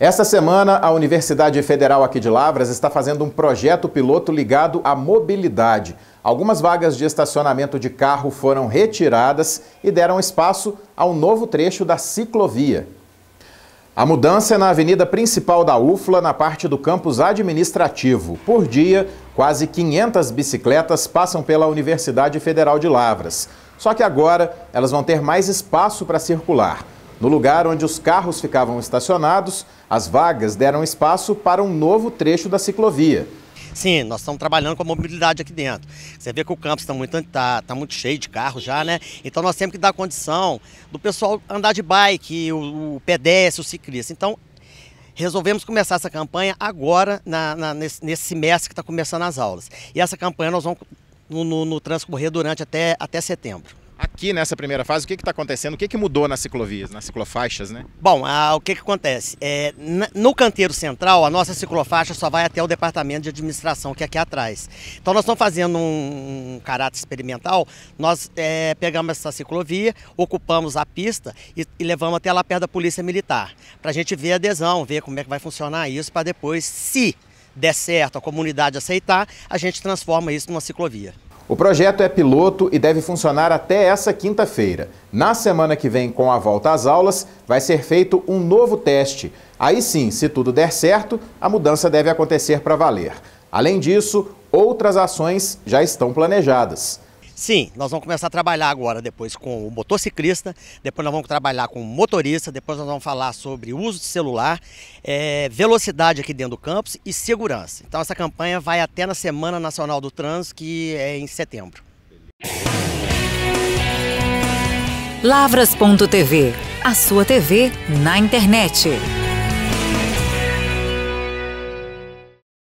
Esta semana, a Universidade Federal aqui de Lavras está fazendo um projeto piloto ligado à mobilidade. Algumas vagas de estacionamento de carro foram retiradas e deram espaço ao novo trecho da ciclovia. A mudança é na avenida principal da UFLA, na parte do campus administrativo. Por dia, quase 500 bicicletas passam pela Universidade Federal de Lavras. Só que agora elas vão ter mais espaço para circular. No lugar onde os carros ficavam estacionados, as vagas deram espaço para um novo trecho da ciclovia. Sim, nós estamos trabalhando com a mobilidade aqui dentro. Você vê que o campus está muito, tá, tá muito cheio de carro já, né? Então nós temos que dar condição do pessoal andar de bike, o, o pedestre, o ciclista. Então resolvemos começar essa campanha agora, na, na, nesse, nesse, semestre que está começando as aulas. E essa campanha nós vamos no, no, no transcorrer durante até, até setembro aqui nessa primeira fase, o que está acontecendo? O que, que mudou nas ciclovias, nas ciclofaixas, né? Bom, a, o que, que acontece? É, no canteiro central, a nossa ciclofaixa só vai até o departamento de administração, que é aqui atrás. Então nós estamos fazendo um, um caráter experimental, nós é, pegamos essa ciclovia, ocupamos a pista e, e levamos até lá perto da Polícia Militar, para a gente ver a adesão, ver como é que vai funcionar isso, para depois, se der certo, a comunidade aceitar, a gente transforma isso numa ciclovia. O projeto é piloto e deve funcionar até essa quinta-feira. Na semana que vem, com a volta às aulas, vai ser feito um novo teste. Aí sim, se tudo der certo, a mudança deve acontecer para valer. Além disso, outras ações já estão planejadas. Sim, nós vamos começar a trabalhar agora depois com o motociclista, depois nós vamos trabalhar com o motorista, depois nós vamos falar sobre uso de celular, é, velocidade aqui dentro do campus e segurança. Então essa campanha vai até na Semana Nacional do Trânsito, que é em setembro. Lavras.tv, a sua TV na internet.